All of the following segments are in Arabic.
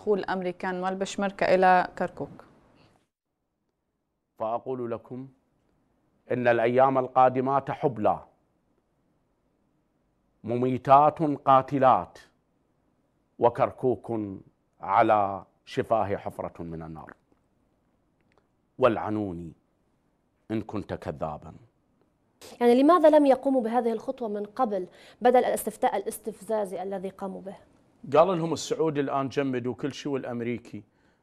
دخول الأمريكان والبشمركة إلى كركوك فأقول لكم إن الأيام القادمات حبلى مميتات قاتلات وكركوك على شفاه حفرة من النار والعنوني إن كنت كذابا يعني لماذا لم يقوموا بهذه الخطوة من قبل بدل الاستفتاء الاستفزازي الذي قاموا به؟ قال لهم السعودي الآن جمدوا كل شيء والأمريكي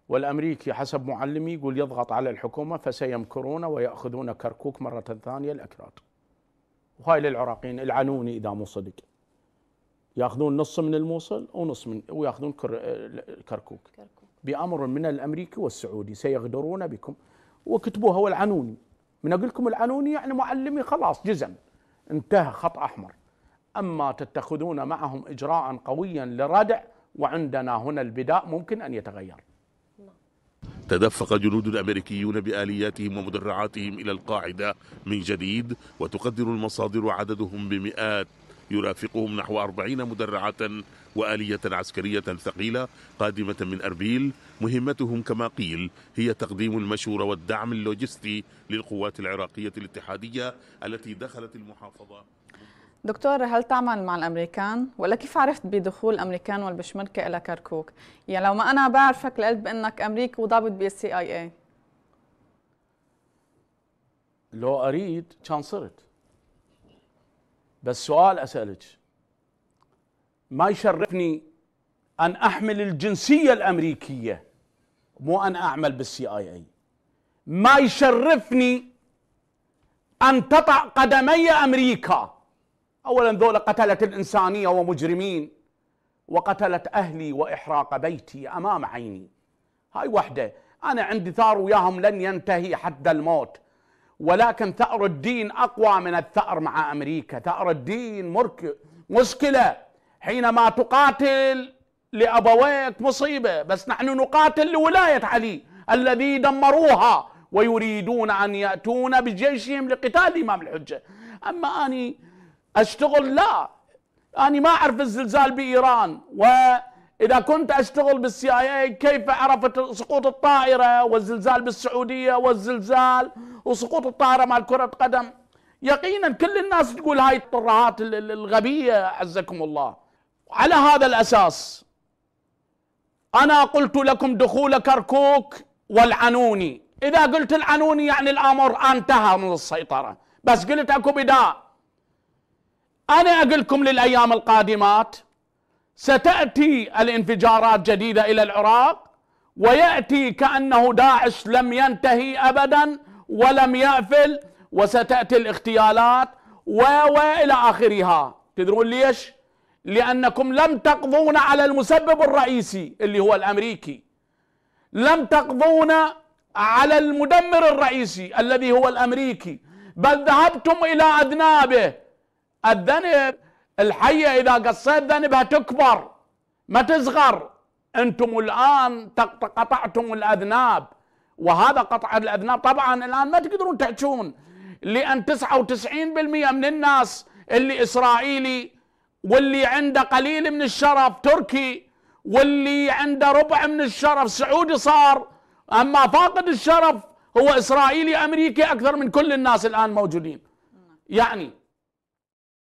والأمريكي حسب معلمي يقول يضغط على الحكومة فسيمكرون ويأخذون كركوك مرة ثانية الأكراد وهاي للعراقيين العنوني إذا مو صدق ياخذون نص من الموصل ونص من وياخذون كركوك بأمر من الأمريكي والسعودي سيغدرون بكم وكتبوها والعنوني من أقول لكم العنوني يعني معلمي خلاص جزم انتهى خط أحمر أما تتخذون معهم إجراء قويا لردع وعندنا هنا البداء ممكن أن يتغير تدفق جنود الامريكيون بالياتهم ومدرعاتهم الى القاعده من جديد وتقدر المصادر عددهم بمئات يرافقهم نحو أربعين مدرعة وآلية عسكرية ثقيلة قادمة من أربيل مهمتهم كما قيل هي تقديم المشورة والدعم اللوجستي للقوات العراقية الاتحادية التي دخلت المحافظة دكتور هل تعمل مع الامريكان ولا كيف عرفت بدخول الامريكان والبشمركه الى كركوك يعني لو ما انا بعرفك لقلت بانك امريكي وضابط بالسي اي اي لو اريد كان صرت بس سؤال اسالك ما يشرفني ان احمل الجنسيه الامريكيه مو ان اعمل بالسي اي اي ما يشرفني ان تطع قدمي امريكا أولا ذولا قتلة الإنسانية ومجرمين وقتلت أهلي وإحراق بيتي أمام عيني هاي وحدة أنا عندي ثار وياهم لن ينتهي حتى الموت ولكن ثأر الدين أقوى من الثأر مع أمريكا ثأر الدين مرك... مشكلة حينما تقاتل لأبويك مصيبة بس نحن نقاتل لولاية علي الذي دمروها ويريدون أن يأتون بجيشهم لقتال إمام الحجة أما أني اشتغل لا أنا ما أعرف الزلزال بإيران وإذا كنت أشتغل بالسي آي إي كيف عرفت سقوط الطائرة والزلزال بالسعودية والزلزال وسقوط الطائرة مال كرة قدم يقينا كل الناس تقول هاي الطرهات الغبية عزكم الله على هذا الأساس أنا قلت لكم دخول كركوك والعنوني إذا قلت العنوني يعني الأمر انتهى من السيطرة بس قلت أكو بداء أنا أقول لكم للأيام القادمات ستأتي الانفجارات جديدة إلى العراق ويأتي كأنه داعش لم ينتهي أبدا ولم يأفل وستأتي الاغتيالات و وإلى آخرها تدرون ليش؟ لأنكم لم تقضون على المسبب الرئيسي اللي هو الأمريكي لم تقضون على المدمر الرئيسي الذي هو الأمريكي بل ذهبتم إلى أذنابه الذنب الحية إذا قصيت ذنبها تكبر ما تصغر أنتم الآن قطعتم الأذناب وهذا قطع الأذناب طبعا الآن ما تقدرون تحجون لأن 99% من الناس اللي إسرائيلي واللي عنده قليل من الشرف تركي واللي عنده ربع من الشرف سعودي صار أما فاقد الشرف هو إسرائيلي أمريكي أكثر من كل الناس الآن موجودين يعني